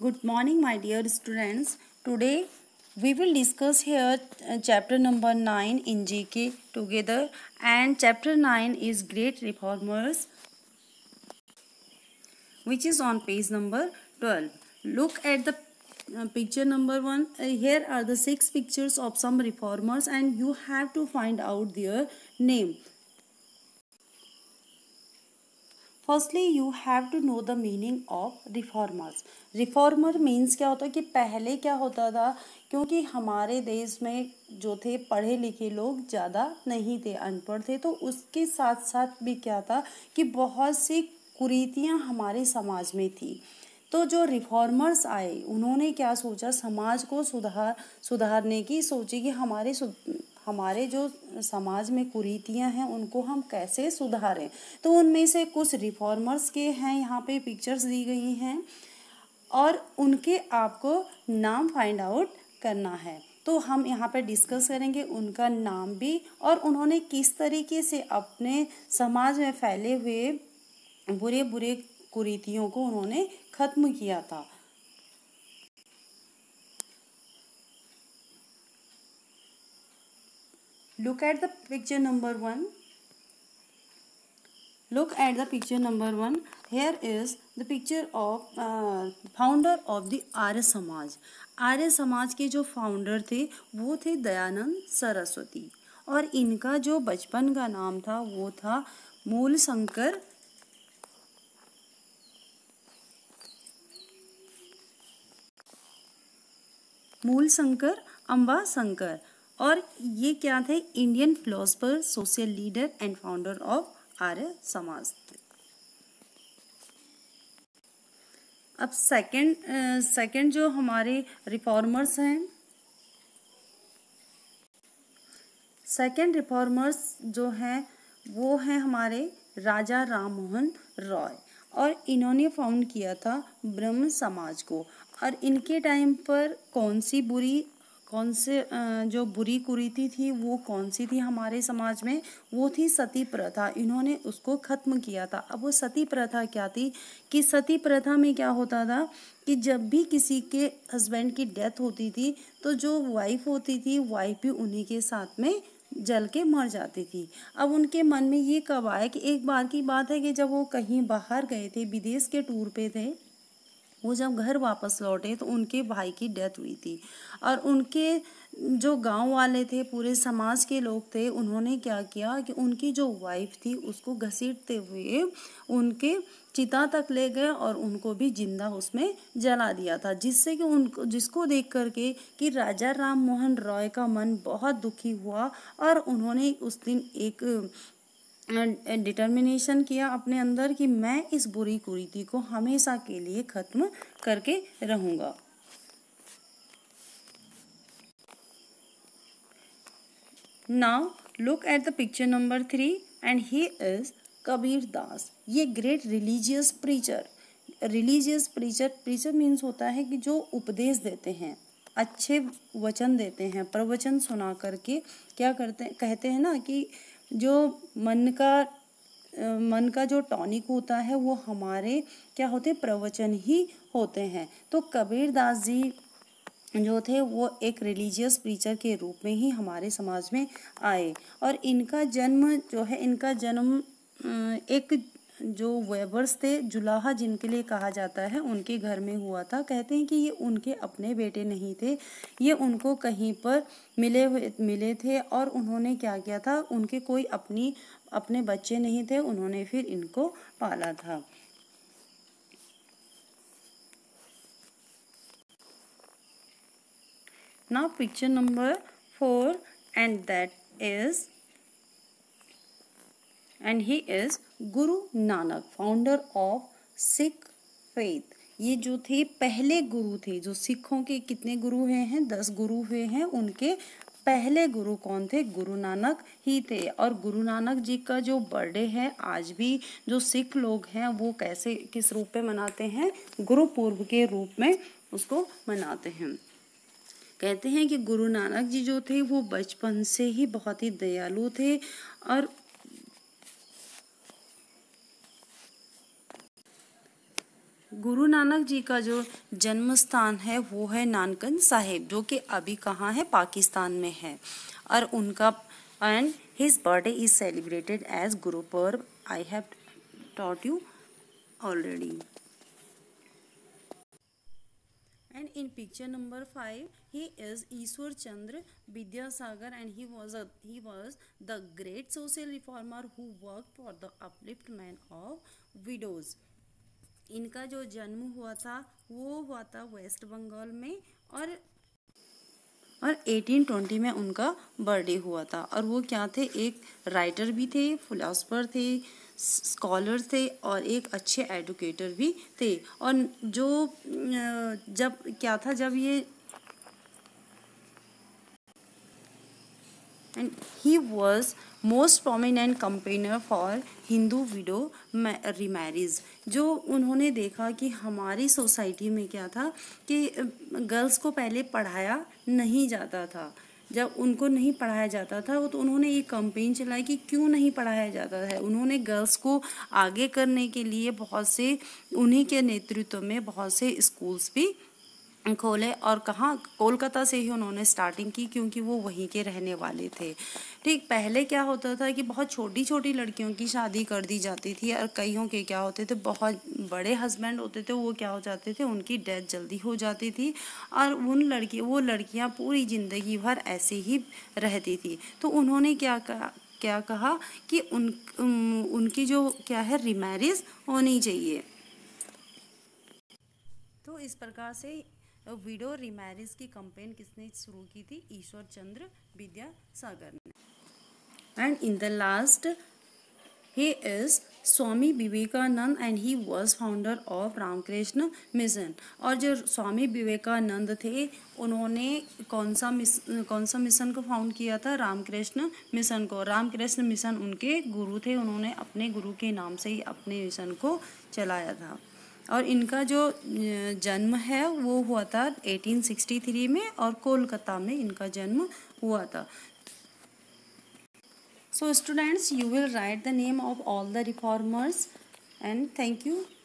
Good morning my dear students. Today we will discuss here uh, chapter number 9 in GK together and chapter 9 is Great Reformers which is on page number 12. Look at the uh, picture number 1. Uh, here are the six pictures of some reformers and you have to find out their name. Firstly you have to know the meaning of reformers reformer means क्या होता है कि पहले क्या होता था क्योंकि हमारे देश में जो थे पढ़े लिखे लोग ज़्यादा नहीं थे अनपढ़ थे तो उसके साथ साथ भी क्या था कि बहुत सी कुरीतियाँ हमारे समाज में थी तो जो रिफॉर्मर्स आए उन्होंने क्या सोचा समाज को सुधार सुधारने की सोची कि हमारे हमारे जो समाज में कुरीतियाँ हैं उनको हम कैसे सुधारें तो उनमें से कुछ रिफॉर्मर्स के हैं यहाँ पे पिक्चर्स दी गई हैं और उनके आपको नाम फाइंड आउट करना है तो हम यहाँ पर डिस्कस करेंगे उनका नाम भी और उन्होंने किस तरीके से अपने समाज में फैले हुए बुरे बुरे कुरीतियों को उन्होंने ख़त्म किया था look at the picture number 1 look at the picture number 1 here is the picture of uh, founder of the arya samaj arya samaj ke jo founder the wo the dayanand saraswati और इनका जो बचपन का नाम था वो था मूल शंकर मूल शंकर अम्बा शंकर और ये क्या थे Indian philosopher social leader and founder of Arya Samaj अब सेकंड सेकंड जो हमारे रिफॉर्मर्स हैं सेकंड रिफॉर्मर्स जो हैं वो हैं हमारे राजा राम मोहन रॉय और इन्होंने फाउंड किया था ब्रह्म समाज को और इनके टाइम पर कौन सी बुरी कौन से जो बुरी कुरीति थी वो कौन सी थी हमारे समाज में वो थी सती प्रथा इन्होंने उसको ख़त्म किया था अब वो सती प्रथा क्या थी कि सती प्रथा में क्या होता था कि जब भी किसी के हस्बैंड की डेथ होती थी तो जो वाइफ होती थी वाइफ भी उन्हीं के साथ में जल के मर जाती थी अब उनके मन में ये कब आया कि एक बार की बात है कि जब वो कहीं बाहर गए थे विदेश के टूर पे थे वो जब घर वापस लौटे तो उनके भाई की डेथ हुई थी और उनके जो गांव वाले थे पूरे समाज के लोग थे उन्होंने क्या किया कि उनकी जो वाइफ थी उसको घसीटते हुए उनके चिता तक ले गए और उनको भी जिंदा उसमें जला दिया था जिससे कि उनको जिसको देख करके कि राजा राम मोहन रॉय का मन बहुत दुखी हुआ और उन्होंने उस दिन एक डिटर्मिनेशन अं, किया अपने अंदर कि मैं इस बुरी कुरीति को हमेशा के लिए ख़त्म करके रहूँगा now look at the picture number three and he is Kabir Das ये great religious preacher religious preacher preacher means होता है कि जो उपदेश देते हैं अच्छे वचन देते हैं प्रवचन सुना करके क्या करते हैं कहते हैं ना कि जो मन का मन का जो टॉनिक होता है वो हमारे क्या होते प्रवचन ही होते हैं तो कबीर दास जी जो थे वो एक रिलीजियस प्रीचर के रूप में ही हमारे समाज में आए और इनका जन्म जो है इनका जन्म एक जो वेबर्स थे जुलाहा जिनके लिए कहा जाता है उनके घर में हुआ था कहते हैं कि ये उनके अपने बेटे नहीं थे ये उनको कहीं पर मिले हुए मिले थे और उन्होंने क्या किया था उनके कोई अपनी अपने बच्चे नहीं थे उन्होंने फिर इनको पाला था now picture number four and that is and he is Guru Nanak founder of Sikh faith ये जो थे पहले गुरु थे जो सिखों के कितने गुरु हुए हैं दस गुरु हुए हैं उनके पहले गुरु कौन थे गुरु नानक ही थे और गुरु नानक जी का जो बर्थडे है आज भी जो सिख लोग हैं वो कैसे किस रूप में मनाते हैं गुरु पूर्व के रूप में उसको मनाते हैं कहते हैं कि गुरु नानक जी जो थे वो बचपन से ही बहुत ही दयालु थे और गुरु नानक जी का जो जन्म स्थान है वो है नानकंद साहेब जो कि अभी कहाँ है पाकिस्तान में है और उनका and his birthday is celebrated as Guru Parv I have taught you already and in picture number five he is Ishwar Chandra Vidyasagar and he was he was the great social reformer who work for the upliftment of widows इनका जो जन्म हुआ था वो हुआ था waste Bengal में और और 1820 में उनका बर्थडे हुआ था और वो क्या थे एक राइटर भी थे फिलासफर थे स्कॉलर थे और एक अच्छे एडुकेटर भी थे और जो जब क्या था जब ये and he was most prominent campaigner for Hindu widow remarriage जो उन्होंने देखा कि हमारी सोसाइटी में क्या था कि गर्ल्स को पहले पढ़ाया नहीं जाता था जब उनको नहीं पढ़ाया जाता था तो उन्होंने ये कंपेन चलाई कि क्यों नहीं पढ़ाया जाता है उन्होंने गर्ल्स को आगे करने के लिए बहुत से उन्हीं के नेतृत्व में बहुत से स्कूल्स भी खोले और कहाँ कोलकाता से ही उन्होंने स्टार्टिंग की क्योंकि वो वहीं के रहने वाले थे ठीक पहले क्या होता था कि बहुत छोटी छोटी लड़कियों की शादी कर दी जाती थी और कईयों के क्या होते थे बहुत बड़े हस्बैंड होते थे वो क्या हो जाते थे उनकी डेथ जल्दी हो जाती थी और उन लड़की वो लड़कियाँ पूरी ज़िंदगी भर ऐसे ही रहती थी तो उन्होंने क्या कहा क्या कहा कि उन उनकी जो क्या है रिमैरिज होनी चाहिए तो इस प्रकार से विडो रिमैरिज की कंपेन किसने शुरू की थी ईश्वर चंद्र विद्यासागर ने and in the last he is Swami Vivekanand and he was founder of Ramakrishna mission और जो स्वामी विवेकानंद थे उन्होंने कौन सा मिस कौन सा मिशन को फाउंड किया था रामकृष्ण मिशन को रामकृष्ण मिशन उनके गुरु थे उन्होंने अपने गुरु के नाम से ही अपने मिशन को चलाया था और इनका जो जन्म है वो हुआ था 1863 में और कोलकाता में इनका जन्म हुआ था so students you will write the name of all the reformers and thank you